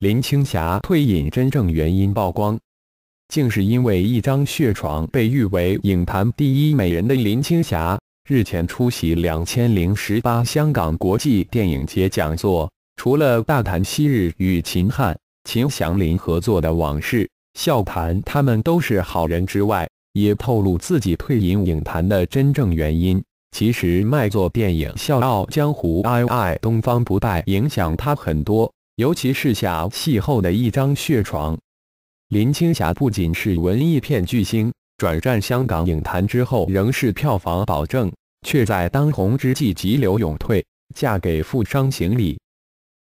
林青霞退隐真正原因曝光，竟是因为一张血床。被誉为影坛第一美人的林青霞，日前出席两千零十八香港国际电影节讲座，除了大谈昔日与秦汉、秦祥林合作的往事，笑谈他们都是好人之外，也透露自己退隐影坛的真正原因。其实，卖座电影《笑傲江湖》、《i I 东方不败》影响他很多。尤其是下戏后的一张血床，林青霞不仅是文艺片巨星，转战香港影坛之后仍是票房保证，却在当红之际急流勇退，嫁给富商行李。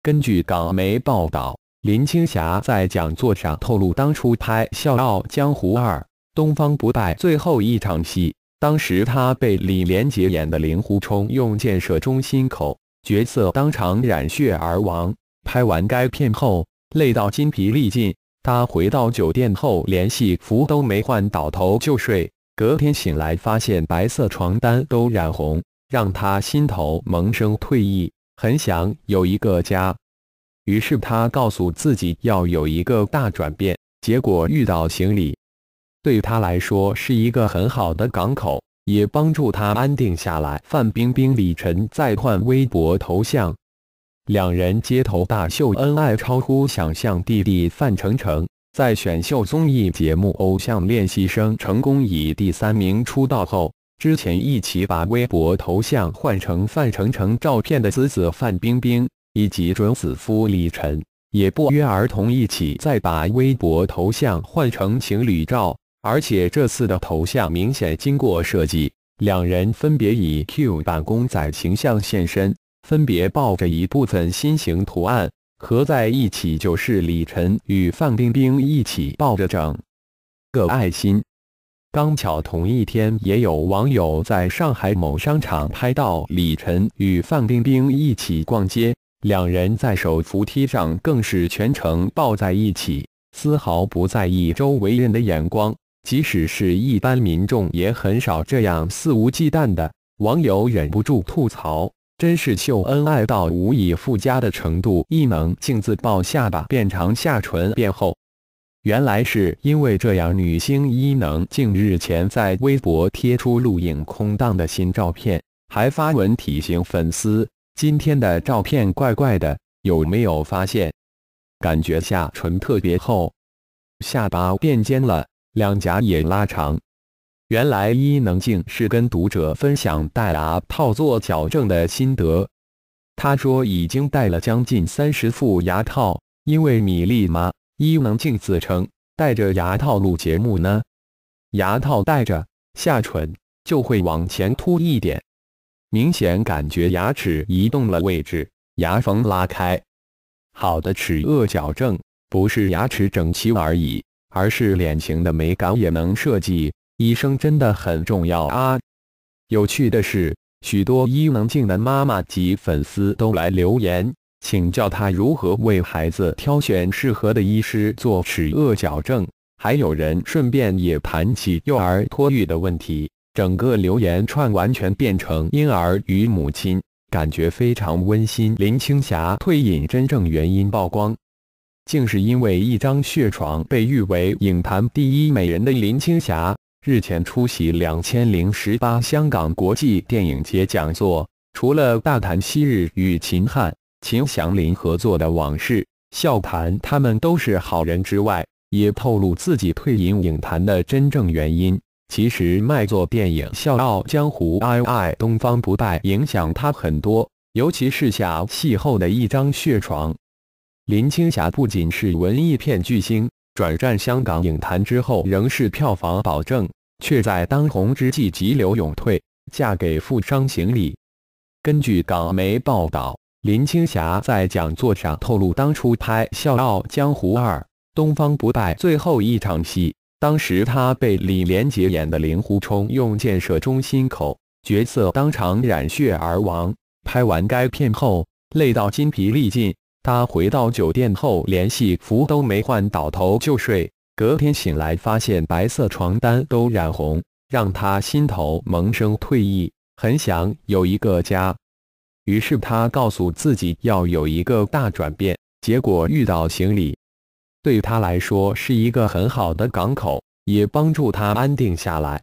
根据港媒报道，林青霞在讲座上透露，当初拍《笑傲江湖二：东方不败》最后一场戏，当时她被李连杰演的令狐冲用箭射中心口，角色当场染血而亡。拍完该片后，累到筋疲力尽。他回到酒店后，联系服都没换，倒头就睡。隔天醒来，发现白色床单都染红，让他心头萌生退意，很想有一个家。于是他告诉自己要有一个大转变。结果遇到行李，对他来说是一个很好的港口，也帮助他安定下来。范冰冰、李晨再换微博头像。两人街头大秀恩爱超乎想象。弟弟范丞丞在选秀综艺节目《偶像练习生》成功以第三名出道后，之前一起把微博头像换成范丞丞照片的子子范冰冰以及准子夫李晨，也不约而同一起再把微博头像换成情侣照，而且这次的头像明显经过设计，两人分别以 Q 版公仔形象现身。分别抱着一部分心形图案，合在一起就是李晨与范冰冰一起抱着整个爱心。刚巧同一天，也有网友在上海某商场拍到李晨与范冰冰一起逛街，两人在手扶梯上更是全程抱在一起，丝毫不在意周围人的眼光。即使是一般民众，也很少这样肆无忌惮的。网友忍不住吐槽。真是秀恩爱到无以复加的程度！伊能静自曝下巴变长、下唇变厚，原来是因为这样。女星伊能静日前在微博贴出录影空档的新照片，还发文提醒粉丝：“今天的照片怪怪的，有没有发现？感觉下唇特别厚，下巴变尖了，两颊也拉长。”原来伊能静是跟读者分享戴牙套做矫正的心得。他说已经戴了将近三十副牙套，因为米粒嘛，伊能静自称戴着牙套录节目呢。牙套戴着，下唇就会往前凸一点，明显感觉牙齿移动了位置，牙缝拉开。好的齿颚矫正不是牙齿整齐而已，而是脸型的美感也能设计。医生真的很重要啊！有趣的是，许多伊能静的妈妈及粉丝都来留言，请教她如何为孩子挑选适合的医师做齿颚矫正，还有人顺便也谈起幼儿托育的问题。整个留言串完全变成婴儿与母亲，感觉非常温馨。林青霞退隐真正原因曝光，竟是因为一张血床。被誉为影坛第一美人的林青霞。日前出席两千零十八香港国际电影节讲座，除了大谈昔日与秦汉、秦祥林合作的往事，笑谈他们都是好人之外，也透露自己退隐影坛的真正原因。其实，卖座电影《笑傲江湖 II 东方不败》影响他很多，尤其是下戏后的一张血床。林青霞不仅是文艺片巨星，转战香港影坛之后，仍是票房保证。却在当红之际急流勇退，嫁给富商行礼。根据港媒报道，林青霞在讲座上透露，当初拍《笑傲江湖二》东方不败最后一场戏，当时她被李连杰演的令狐冲用箭射中心口，角色当场染血而亡。拍完该片后，累到筋疲力尽，她回到酒店后，连戏服都没换，倒头就睡。隔天醒来，发现白色床单都染红，让他心头萌生退意，很想有一个家。于是他告诉自己要有一个大转变，结果遇到行李，对他来说是一个很好的港口，也帮助他安定下来。